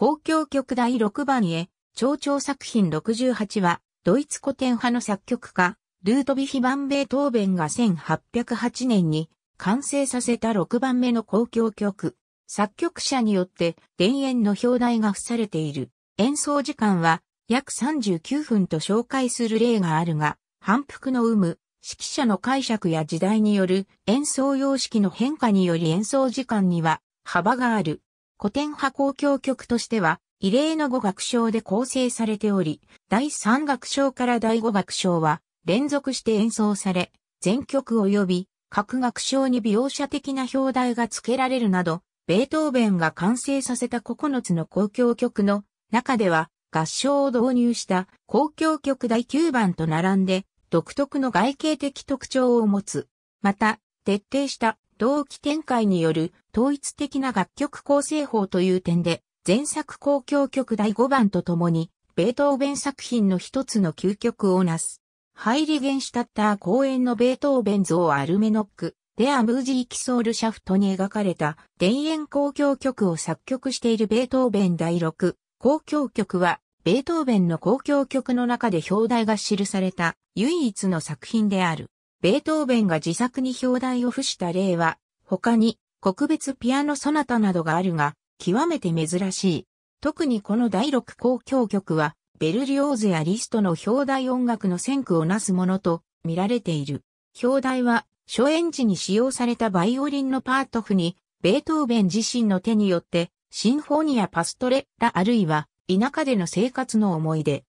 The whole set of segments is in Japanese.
公共曲第6番へ、長調作品68は、ドイツ古典派の作曲家、ルートビヒ・バン・ベートーベンが1808年に完成させた6番目の公共曲。作曲者によって田園の表題が付されている。演奏時間は約39分と紹介する例があるが、反復の有無、指揮者の解釈や時代による演奏様式の変化により演奏時間には幅がある。古典派交響曲としては、異例の5楽章で構成されており、第3楽章から第5楽章は連続して演奏され、全曲及び各楽章に描写的な表題が付けられるなど、ベートーベンが完成させた9つの交響曲の中では合唱を導入した交響曲第9番と並んで独特の外形的特徴を持つ。また、徹底した同期展開による統一的な楽曲構成法という点で、前作公共曲第5番とともに、ベートーベン作品の一つの究極をなす。ハイリゲンシュタッター公演のベートーベン像アルメノック、デアムージーキソールシャフトに描かれた田園公共曲を作曲しているベートーベン第6公共曲は、ベートーベンの公共曲の中で表題が記された唯一の作品である。ベートーベンが自作に表題を付した例は、他に、国別ピアノソナタなどがあるが、極めて珍しい。特にこの第六交響曲は、ベルリオーズやリストの表題音楽の先駆をなすものと見られている。表題は、初演時に使用されたバイオリンのパート譜に、ベートーベン自身の手によって、シンフォニア・パストレッラあるいは、田舎での生活の思い出。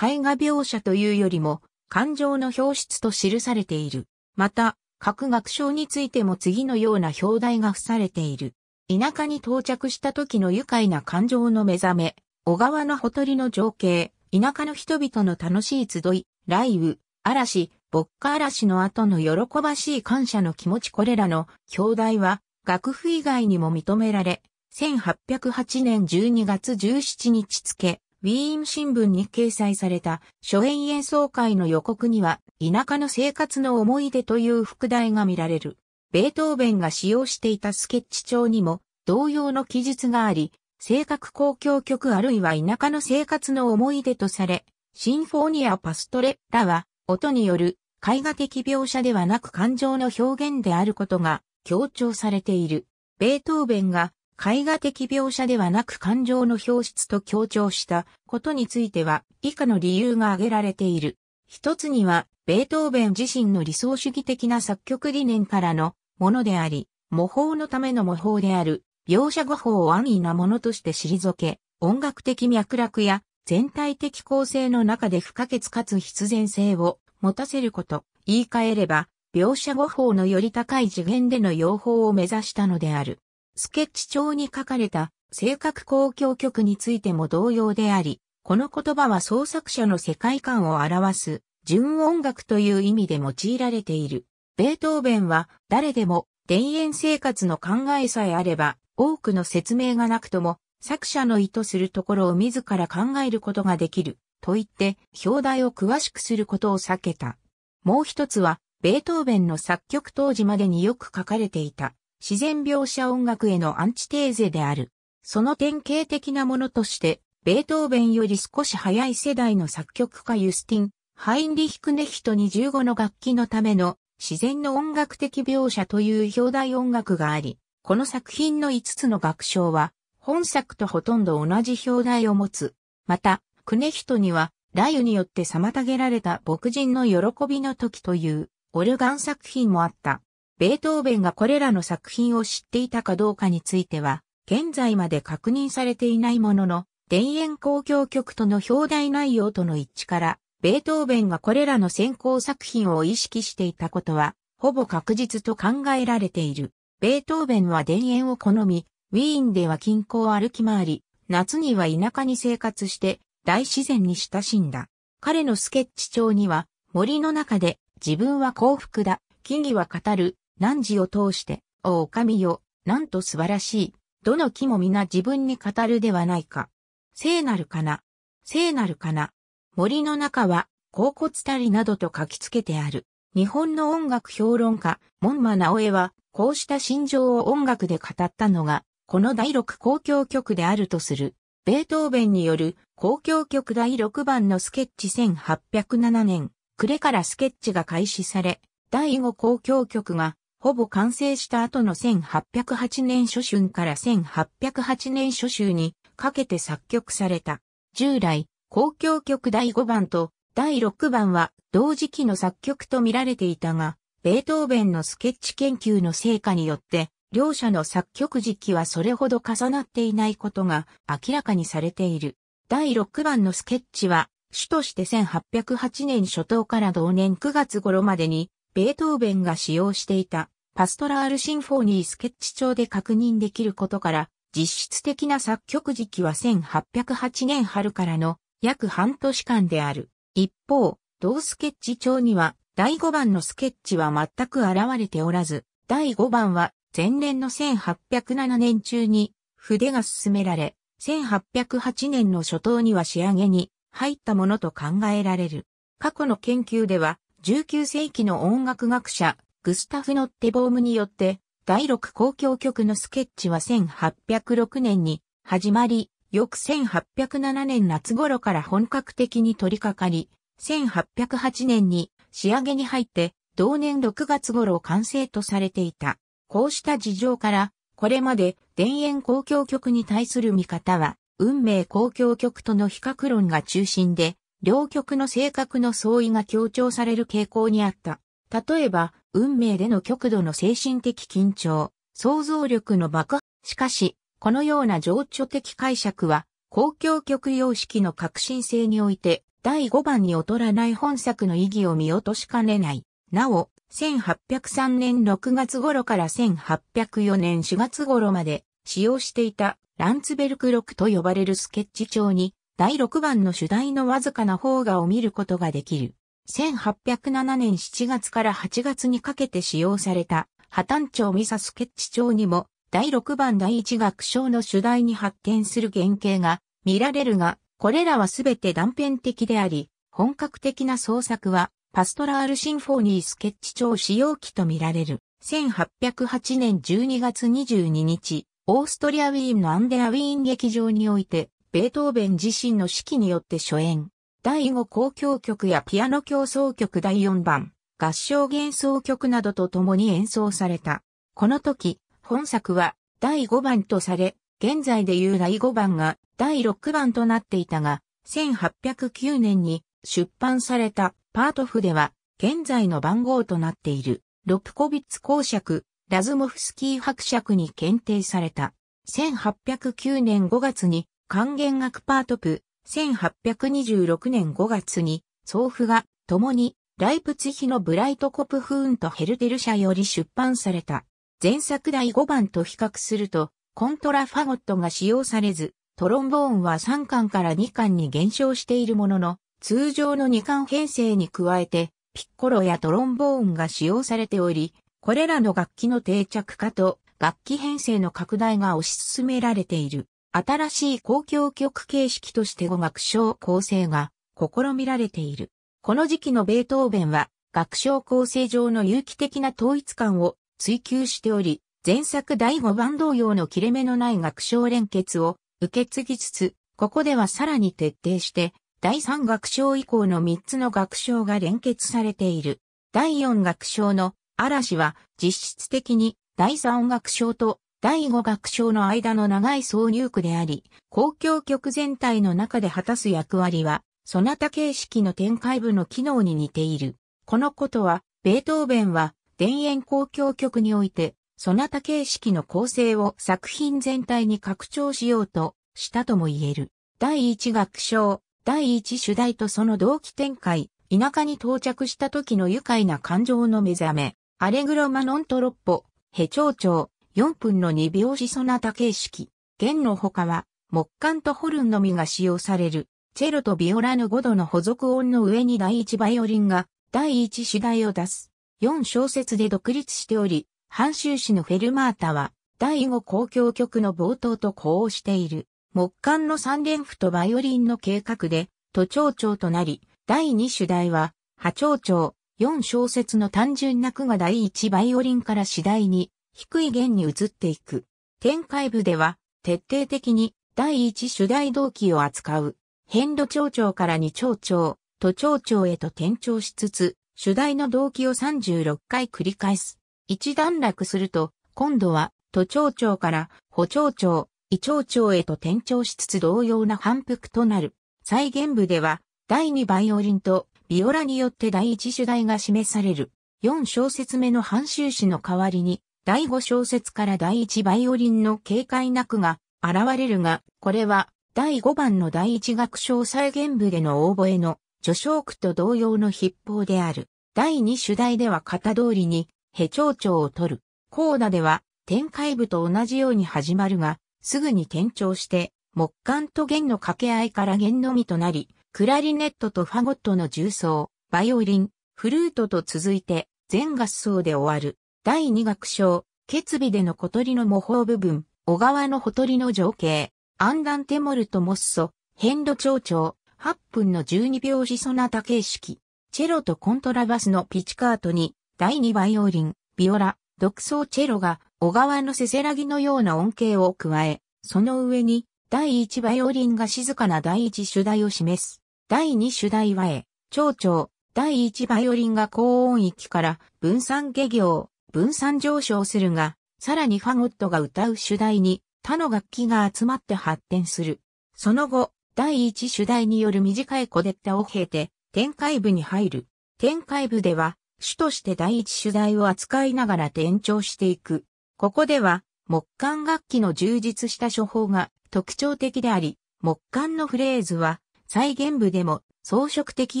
絵画描写というよりも、感情の表出と記されている。また、各学章についても次のような表題が付されている。田舎に到着した時の愉快な感情の目覚め、小川のほとりの情景、田舎の人々の楽しい集い、雷雨、嵐、牧歌嵐の後の喜ばしい感謝の気持ちこれらの表題は、楽譜以外にも認められ、1808年12月17日付、ウィーン新聞に掲載された初演演奏会の予告には、田舎の生活の思い出という副題が見られる。ベートーベンが使用していたスケッチ帳にも同様の記述があり、性格公共曲あるいは田舎の生活の思い出とされ、シンフォニア・パストレラは音による絵画的描写ではなく感情の表現であることが強調されている。ベートーベンが絵画的描写ではなく感情の表出と強調したことについては以下の理由が挙げられている。一つには、ベートーベン自身の理想主義的な作曲理念からのものであり、模倣のための模倣である、描写語法を安易なものとして退け、音楽的脈絡や全体的構成の中で不可欠かつ必然性を持たせること、言い換えれば、描写語法のより高い次元での用法を目指したのである。スケッチ帳に書かれた性格公共曲についても同様であり、この言葉は創作者の世界観を表す純音楽という意味で用いられている。ベートーベンは誰でも田園生活の考えさえあれば多くの説明がなくとも作者の意図するところを自ら考えることができると言って表題を詳しくすることを避けた。もう一つはベートーベンの作曲当時までによく書かれていた自然描写音楽へのアンチテーゼである。その典型的なものとして、ベートーベンより少し早い世代の作曲家ユスティン、ハインリヒクネヒトに15の楽器のための自然の音楽的描写という表題音楽があり、この作品の5つの楽章は、本作とほとんど同じ表題を持つ。また、クネヒトには、雷雨によって妨げられた牧人の喜びの時というオルガン作品もあった。ベートーベンがこれらの作品を知っていたかどうかについては、現在まで確認されていないものの、田園公共曲との表題内容との一致から、ベートーベンがこれらの先行作品を意識していたことは、ほぼ確実と考えられている。ベートーベンは田園を好み、ウィーンでは近郊を歩き回り、夏には田舎に生活して大自然に親しんだ。彼のスケッチ帳には森の中で自分は幸福だ、木々は語る汝を通して、おおかみよ、なんと素晴らしい。どの木も皆自分に語るではないか。聖なるかな。聖なるかな。森の中は、甲骨たりなどと書きつけてある。日本の音楽評論家、門馬直江は、こうした心情を音楽で語ったのが、この第六公共曲であるとする。ベートーベンによる公共曲第六番のスケッチ1807年、暮れからスケッチが開始され、第五公共曲がほぼ完成した後の1808年初春から1808年初秋にかけて作曲された。従来、交響曲第5番と第6番は同時期の作曲と見られていたが、ベートーベンのスケッチ研究の成果によって、両者の作曲時期はそれほど重なっていないことが明らかにされている。第6番のスケッチは、主として1808年初頭から同年9月頃までに、ベートーベンが使用していたパストラールシンフォーニースケッチ帳で確認できることから、実質的な作曲時期は1808年春からの約半年間である。一方、同スケッチ帳には第5番のスケッチは全く現れておらず、第5番は前年の1807年中に筆が進められ、1808年の初頭には仕上げに入ったものと考えられる。過去の研究では、19世紀の音楽学者、グスタフ・ノッテボームによって、第6公共曲のスケッチは1806年に始まり、翌1807年夏頃から本格的に取り掛かり、1808年に仕上げに入って、同年6月頃完成とされていた。こうした事情から、これまで田園公共曲に対する見方は、運命公共曲との比較論が中心で、両曲の性格の相違が強調される傾向にあった。例えば、運命での極度の精神的緊張、想像力の爆破。しかし、このような情緒的解釈は、公共曲様式の革新性において、第5番に劣らない本作の意義を見落としかねない。なお、1803年6月頃から1804年4月頃まで使用していたランツベルク6と呼ばれるスケッチ帳に第6番の主題のわずかな方がを見ることができる。1807年7月から8月にかけて使用された、破綻町ミサスケッチ町にも、第6番第1楽章の主題に発展する原型が見られるが、これらはすべて断片的であり、本格的な創作は、パストラールシンフォニースケッチ帳使用期と見られる。1808年12月22日、オーストリアウィーンのアンデアウィーン劇場において、ベートーベン自身の指揮によって初演。第5交響曲やピアノ協奏曲第4番、合唱幻想曲などと共に演奏された。この時、本作は第5番とされ、現在でいう第5番が第6番となっていたが、1809年に出版されたパート譜では、現在の番号となっている、ロプコビッツ公爵、ラズモフスキー伯爵に検定された。1809年5月に、管弦楽パート譜1826年5月に、祖父が共にライプツヒのブライトコプフーンとヘルテル社より出版された。前作第5番と比較すると、コントラファゴットが使用されず、トロンボーンは3巻から2巻に減少しているものの、通常の2巻編成に加えて、ピッコロやトロンボーンが使用されており、これらの楽器の定着化と楽器編成の拡大が推し進められている。新しい公共曲形式として語学賞構成が試みられている。この時期のベートーベンは学賞構成上の有機的な統一感を追求しており、前作第5番同様の切れ目のない学賞連結を受け継ぎつつ、ここではさらに徹底して、第3学章以降の3つの学章が連結されている。第4学章の嵐は実質的に第3学章と第五楽章の間の長い挿入句であり、公共曲全体の中で果たす役割は、そなた形式の展開部の機能に似ている。このことは、ベートーベンは、田園公共曲において、そなた形式の構成を作品全体に拡張しようとしたとも言える。第一楽章、第一主題とその同期展開、田舎に到着した時の愉快な感情の目覚め、アレグロマノントロッポ、ヘ長長、4分の2拍子ソナタ形式。弦の他は、木管とホルンのみが使用される、チェロとビオラの5度の補足音の上に第1バイオリンが第1主題を出す。4小節で独立しており、半周市のフェルマータは、第5公共曲の冒頭と呼応している。木管の三連符とバイオリンの計画で、都庁長となり、第2主題は、波長長、4小節の単純な句が第1バイオリンから次第に低い弦に移っていく。展開部では、徹底的に第一主題動機を扱う。変度長調から二長調、都長調へと転調しつつ、主題の動機を36回繰り返す。一段落すると、今度は都長調から補長調、異長調へと転調しつつ同様な反復となる。再現部では、第2バイオリンとビオラによって第1主題が示される。4小節目の半周詞の代わりに、第5小節から第1バイオリンの軽快な句が現れるが、これは第5番の第1楽章再現部での応募への序章句と同様の筆法である。第2主題では型通りに、ヘ長調を取る。コーダでは展開部と同じように始まるが、すぐに転調して、木管と弦の掛け合いから弦のみとなり、クラリネットとファゴットの重奏、バイオリン、フルートと続いて全合奏で終わる。第二楽章、決備での小鳥の模倣部分、小川のほとりの情景、アンダンテモルトモッソ、変路長調、8分の12拍子ソナタ形式、チェロとコントラバスのピチカートに、第2バイオリン、ビオラ、独奏チェロが、小川のせせらぎのような音形を加え、その上に、第1バイオリンが静かな第1主題を示す。第2主題はえ、長調、第1バイオリンが高音域から分散下行、分散上昇するが、さらにファゴットが歌う主題に他の楽器が集まって発展する。その後、第一主題による短いコデッタを経て、展開部に入る。展開部では、主として第一主題を扱いながら転調していく。ここでは、木管楽器の充実した処方が特徴的であり、木管のフレーズは、再現部でも装飾適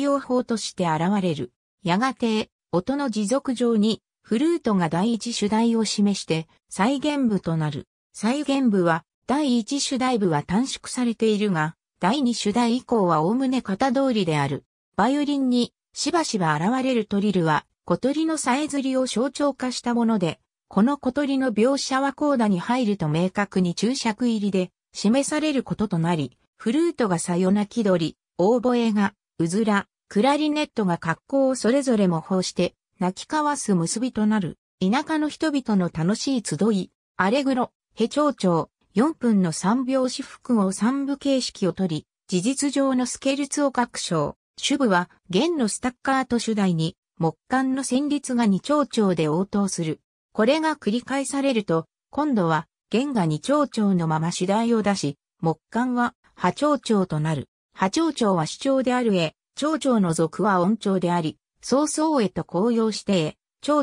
用法として現れる。やがて、音の持続上にフルートが第一主題を示して再現部となる。再現部は、第一主題部は短縮されているが、第二主題以降は概ね型通りである。バイオリンにしばしば現れるトリルは、小鳥のさえずりを象徴化したもので、この小鳥の描写はコーダに入ると明確に注釈入りで示されることとなり、フルートがさよなき鳥、オーボエが、うずら、クラリネットが格好をそれぞれ模倣して泣き交わす結びとなる、田舎の人々の楽しい集い、アレグロ、ヘ長調、4分の3拍子服を3部形式を取り、事実上のスケルツを確証。主部は、弦のスタッカート主題に、木管の旋律が2長丁で応答する。これが繰り返されると、今度は、弦が2長丁のまま主題を出し、木管は波長調となる。波長は主張であるへ、丁調の属は音調であり、曹操へと高揚してへ、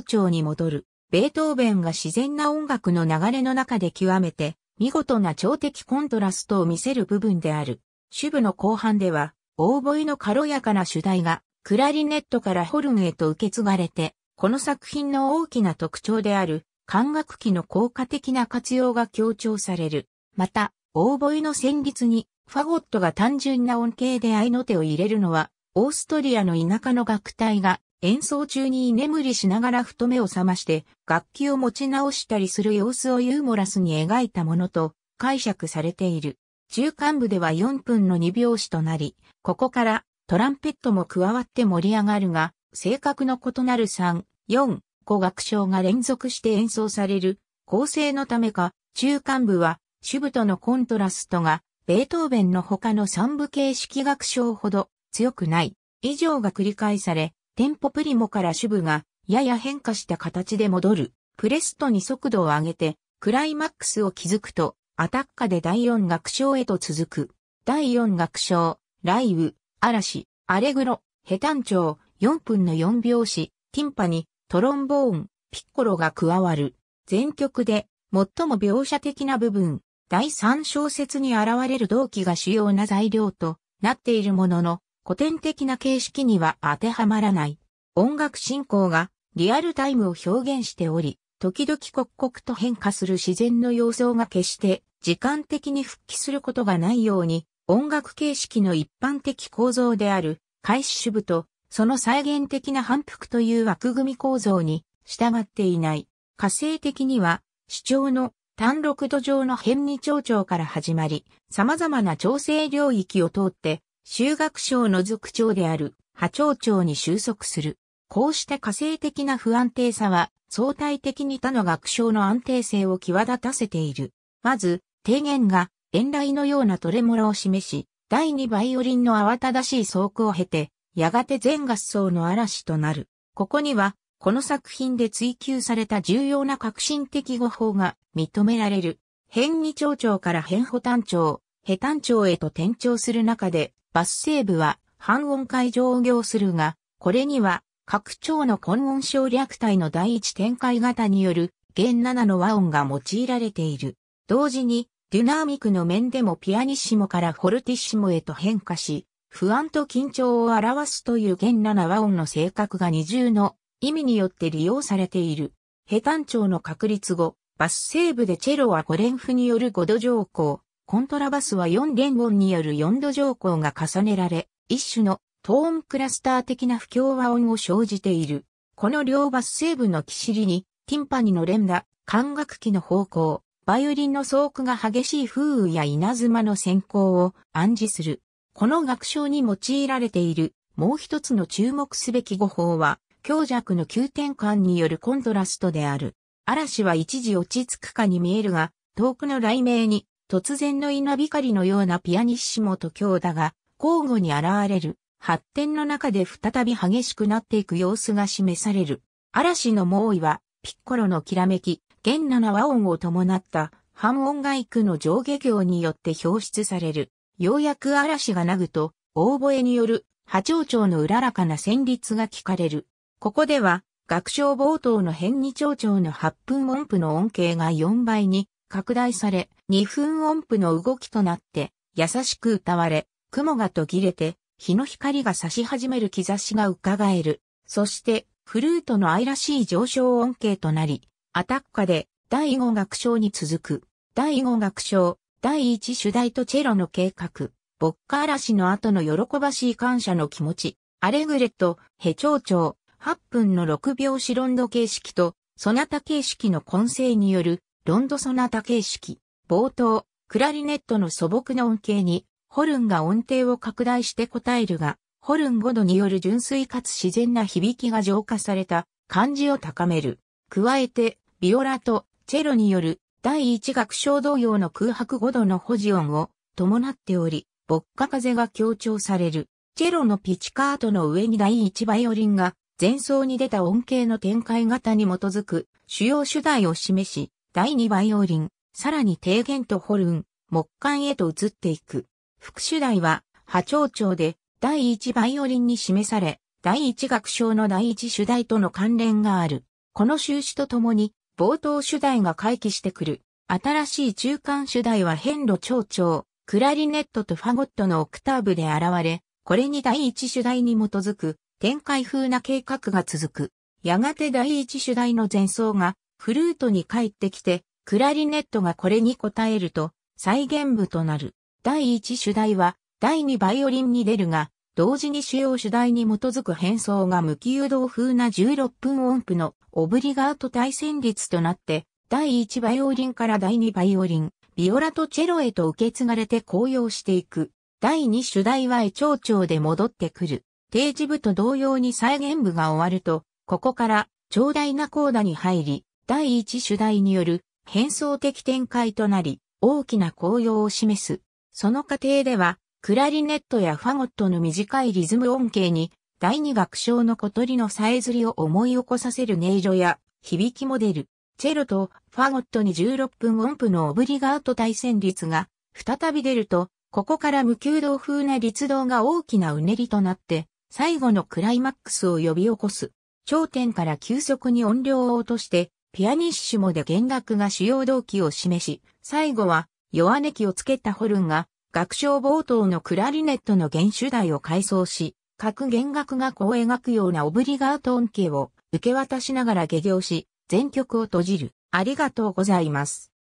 長に戻る。ベートーベンが自然な音楽の流れの中で極めて、見事な超的コントラストを見せる部分である。主部の後半では、オーボイの軽やかな主題が、クラリネットからホルンへと受け継がれて、この作品の大きな特徴である、管楽器の効果的な活用が強調される。また、オーボイの旋律に、ファゴットが単純な音形で合いの手を入れるのは、オーストリアの田舎の楽隊が演奏中に居眠りしながらふと目を覚まして楽器を持ち直したりする様子をユーモラスに描いたものと解釈されている。中間部では4分の2拍子となり、ここからトランペットも加わって盛り上がるが、性格の異なる3、4、5楽章が連続して演奏される構成のためか、中間部は主部とのコントラストがベートーベンの他の3部形式楽章ほど強くない。以上が繰り返され、テンポプリモから主部がやや変化した形で戻る。プレストに速度を上げて、クライマックスを築くと、アタッカで第4楽章へと続く。第4楽章、ライブ、嵐、アレグロ、ヘタンウ、4分の4拍子、ティンパに、トロンボーン、ピッコロが加わる。全曲で、最も描写的な部分、第3小節に現れる動機が主要な材料となっているものの、古典的な形式には当てはまらない。音楽進行がリアルタイムを表現しており、時々刻々と変化する自然の様相が決して時間的に復帰することがないように、音楽形式の一般的構造である開始主部とその再現的な反復という枠組み構造に従っていない。火星的には主張の単六度上の変二長調から始まり、様々な調整領域を通って修学省の族長である波長長に収束する。こうした火星的な不安定さは相対的に他の学章の安定性を際立たせている。まず、提言が遠雷のようなトレモラを示し、第二バイオリンの慌ただしい走行を経て、やがて全合奏の嵐となる。ここには、この作品で追求された重要な革新的語法が認められる。変二長長から変補単調、下単調へと転調する中で、バス西部は半音階上行するが、これには各張の根音省略体の第一展開型による弦7の和音が用いられている。同時に、デュナーミクの面でもピアニッシモからフォルティッシモへと変化し、不安と緊張を表すという弦7和音の性格が二重の意味によって利用されている。ヘタン調の確率後、バス西部でチェロは五レンフによる5度上行、コントラバスは4連音による4度条項が重ねられ、一種のトーンクラスター的な不協和音を生じている。この両バス西部のキシリに、ティンパニの連打、管楽器の方向、バイオリンの走句が激しい風雨や稲妻の先行を暗示する。この楽章に用いられている、もう一つの注目すべき語法は、強弱の急転換によるコントラストである。嵐は一時落ち着くかに見えるが、遠くの雷鳴に突然の稲光のようなピアニッシモと強打が交互に現れる発展の中で再び激しくなっていく様子が示される。嵐の猛威はピッコロのきらめき、弦七和音を伴った半音外句の上下行によって表出される。ようやく嵐が鳴ぐと、オーボエによる波長長のうららかな旋律が聞かれる。ここでは、学章冒頭の変二長長の八分音符の音形が4倍に拡大され、二分音符の動きとなって、優しく歌われ、雲が途切れて、日の光が差し始める兆しが伺える。そして、フルートの愛らしい上昇音形となり、アタッカで第5楽章に続く。第5楽章、第1主題とチェロの計画、ボッカー嵐の後の喜ばしい感謝の気持ち、アレグレとヘ長調、8分の6拍子ロンド形式と、ソナタ形式の混成によるロンドソナタ形式。冒頭、クラリネットの素朴な音形に、ホルンが音程を拡大して答えるが、ホルン5度による純粋かつ自然な響きが浄化された感じを高める。加えて、ビオラとチェロによる第一楽章同様の空白5度の保持音を伴っており、牧歌風が強調される。チェロのピチカートの上に第一バイオリンが前奏に出た音形の展開型に基づく主要主題を示し、第2バイオリン、さらに低減とホルン、木管へと移っていく。副主題は、波長調で、第一バイオリンに示され、第一楽章の第一主題との関連がある。この終始とともに、冒頭主題が回帰してくる。新しい中間主題は変路長調、クラリネットとファゴットのオクターブで現れ、これに第一主題に基づく展開風な計画が続く。やがて第一主題の前奏がフルートに帰ってきて、クラリネットがこれに応えると、再現部となる。第1主題は、第2バイオリンに出るが、同時に主要主題に基づく変装が無機誘導風な16分音符のオブリガート対旋律となって、第1バイオリンから第2バイオリン、ビオラとチェロへと受け継がれて紅葉していく。第2主題は絵蝶々で戻ってくる。定時部と同様に再現部が終わると、ここから、長大なコーダに入り、第1主題による変装的展開となり、大きな紅葉を示す。その過程では、クラリネットやファゴットの短いリズム音形に、第二楽章の小鳥のさえずりを思い起こさせる音色や、響きモデル、チェロとファゴットに16分音符のオブリガート対戦率が、再び出ると、ここから無給動風な律動が大きなうねりとなって、最後のクライマックスを呼び起こす。頂点から急速に音量を落として、ピアニッシモで弦楽が主要動機を示し、最後は弱音器をつけたホルンが楽章冒頭のクラリネットの原主題を改装し、各弦楽がこう描くようなオブリガート音形を受け渡しながら下行し、全曲を閉じる。ありがとうございます。